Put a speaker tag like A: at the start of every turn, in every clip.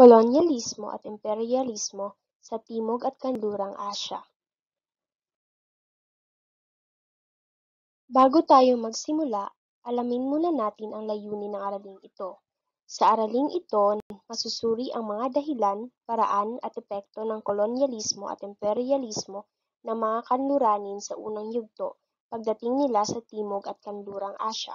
A: kolonyalismo at imperyalismo sa Timog at Kanlurang Asya. Bago tayo magsimula, alamin muna natin ang layunin ng araling ito. Sa araling ito, masusuri ang mga dahilan, paraan at epekto ng kolonyalismo at imperyalismo ng mga kanluranin sa unang yugto pagdating nila sa Timog at Kanlurang Asya.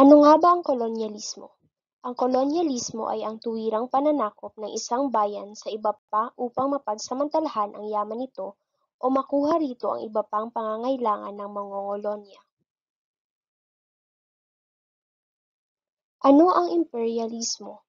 A: Ano nga ba ang kolonyalismo? Ang kolonyalismo ay ang tuwirang pananakop ng isang bayan sa iba pa upang mapagsamantalahan ang yaman nito o makuha rito ang iba pang pangangailangan ng kolonya. Ano ang imperialismo?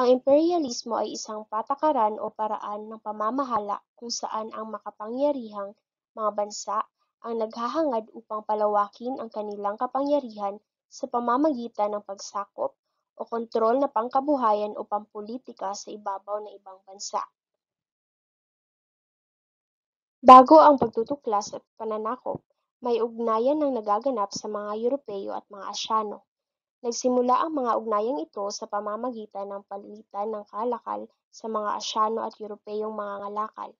A: Ang imperialismo ay isang patakaran o paraan ng pamamahala kung saan ang makapangyarihang mga bansa ang naghahangad upang palawakin ang kanilang kapangyarihan sa pamamagitan ng pagsakop, o kontrol na pangkabuhayan o pampolitika sa ibabaw ng ibang bansa. Bago ang pagtutuklas at pananakop, may ugnayan ng nagaganap sa mga Europeo at mga Asyano. Nagsimula ang mga ugnayang ito sa pamamagitan ng palitan ng kalakal sa mga Asyano at Europeyong mga ngalakal.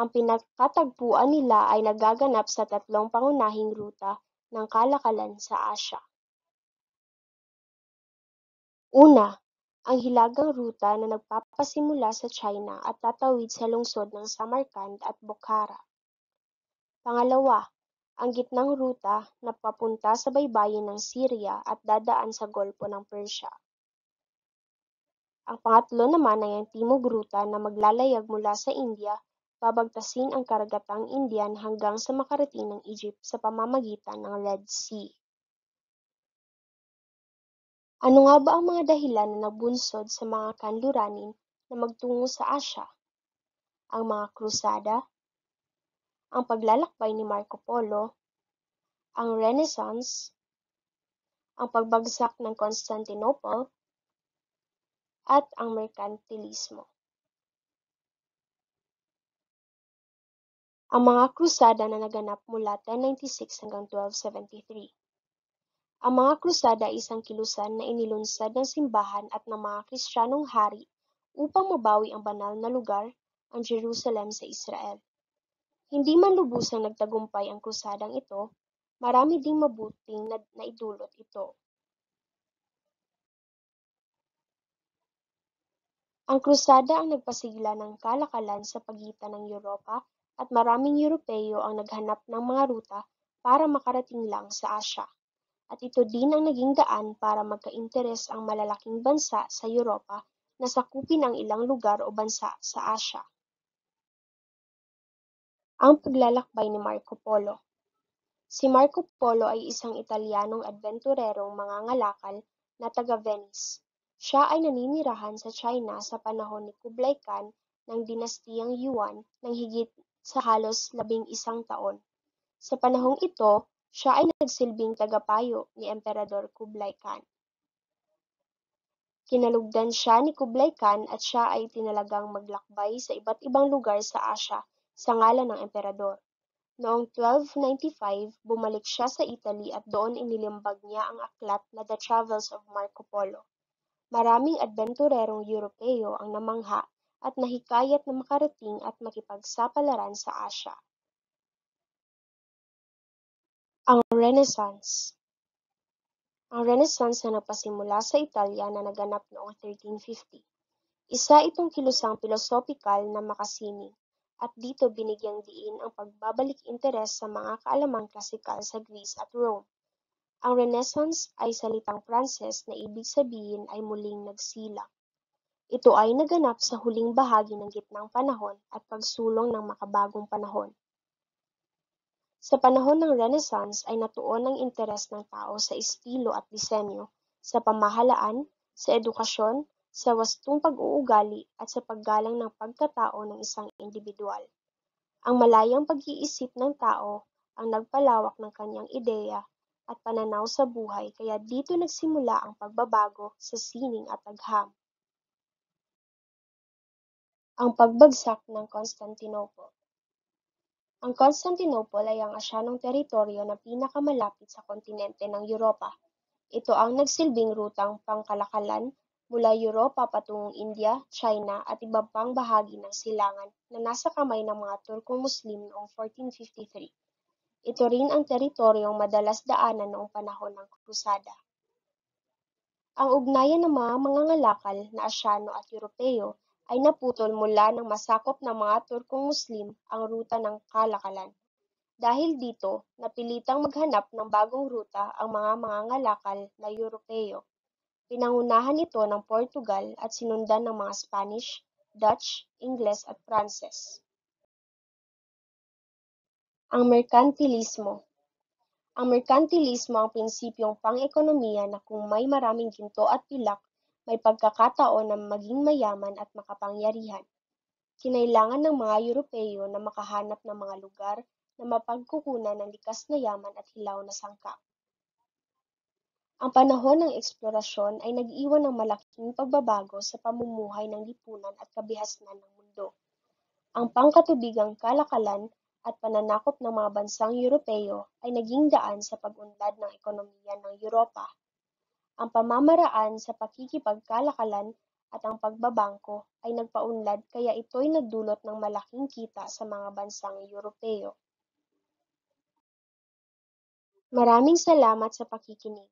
A: Ang pinakatagpuan nila ay nagaganap sa tatlong pangunahing ruta ng kalakalan sa Asya. Una, ang hilagang ruta na nagpapasimula sa China at tatawid sa lungsod ng Samarkand at Bukhara. Pangalawa, ang gitnang ruta na papunta sa baybayin ng Syria at dadaan sa Golpo ng Persia. Ang pangatlo naman ay ang timog ruta na maglalayag mula sa India, babagtasin ang karagatang Indian hanggang sa makarating ng Egypt sa pamamagitan ng Red Sea. Ano nga ba ang mga dahilan na nagbunsod sa mga kanluranin na magtungo sa Asya? Ang mga krusada, ang paglalakbay ni Marco Polo, ang Renaissance, ang pagbagsak ng Constantinople, at ang merkantilismo. Ang mga krusada na naganap mula 1096 hanggang 1273 ang mga krusada ay isang kilusan na inilunsad ng simbahan at ng mga kristyanong hari upang mabawi ang banal na lugar, ang Jerusalem sa Israel. Hindi man lubusang nagtagumpay ang krusadang ito, marami ding mabuting na naidulot ito. Ang krusada ang nagpasigla ng kalakalan sa pagitan ng Europa at maraming Europeo ang naghanap ng mga ruta para makarating lang sa Asya at ito din ang naging daan para magka-interes ang malalaking bansa sa Europa na sakupin ang ilang lugar o bansa sa Asya. Ang paglalakbay ni Marco Polo Si Marco Polo ay isang Italianong adventurerong mangangalakal na taga Venice. Siya ay naninirahan sa China sa panahon ni Kublai Khan ng dinastiyang Yuan ng higit sa halos labing isang taon. Sa panahong ito, siya ay nagsilbing tagapayo ni Emperador Kublai Khan. Kinalugdan siya ni Kublai Khan at siya ay tinalagang maglakbay sa iba't ibang lugar sa Asya sa ngalan ng emperador. Noong 1295, bumalik siya sa Italy at doon inilimbag niya ang aklat na The Travels of Marco Polo. Maraming adventurerong Europeo ang namangha at nahikayat na makarating at makipagsapalaran sa Asya. Ang Renaissance Ang Renaissance na nagpasimula sa Italya na naganap noong 1350. Isa itong kilusang pilosopikal na makasining at dito binigyang diin ang pagbabalik interes sa mga kaalamang klasikal sa Greece at Rome. Ang Renaissance ay salitang Pranses na ibig sabihin ay muling nagsilang. Ito ay naganap sa huling bahagi ng gitnang panahon at pagsulong ng makabagong panahon. Sa panahon ng Renaissance ay natuon ang interes ng tao sa estilo at disenyo, sa pamahalaan, sa edukasyon, sa wastong pag-uugali at sa paggalang ng pagkatao ng isang individual. Ang malayang pag-iisip ng tao ang nagpalawak ng kanyang ideya at pananaw sa buhay kaya dito nagsimula ang pagbabago sa sining at agham. Ang pagbagsak ng Constantinople ang Constantinople ay ang asyanong teritoryo na pinakamalapit sa kontinente ng Europa. Ito ang nagsilbing rutang pangkalakalan mula Europa patungong India, China at iba pang bahagi ng silangan na nasa kamay ng mga turko Muslim noong 1453. Ito rin ang teritoryong madalas daanan noong panahon ng Krusada. Ang ugnayan ng mga mangangalakal na Asyano at Europeo ay naputol mula nang masakop ng mga Turkong Muslim ang ruta ng kalakalan. Dahil dito, napilitang maghanap ng bagong ruta ang mga mangangalakal na Europeo. Pinangunahan ito ng Portugal at sinundan ng mga Spanish, Dutch, Ingles at Pranses. Ang merkantilismo Ang merkantilismo ang prinsipyong pang-ekonomiya na kung may maraming ginto at pilak, may pagkakataon na maging mayaman at makapangyarihan. Kinailangan ng mga Europeo na makahanap ng mga lugar na mapagkukunan ng likas na yaman at hilaw na sangkap. Ang panahon ng eksplorasyon ay nag-iwan ng malaking pagbabago sa pamumuhay ng lipunan at kabihasnan ng mundo. Ang pangkatubigang kalakalan at pananakop ng mga bansang Europeo ay naging daan sa pag-unlad ng ekonomiya ng Europa ang pamamaraan sa pakikipagkalakalan at ang pagbabangko ay nagpaunlad kaya ito'y nagdulot ng malaking kita sa mga bansang Europeo. Maraming salamat sa pakikinig.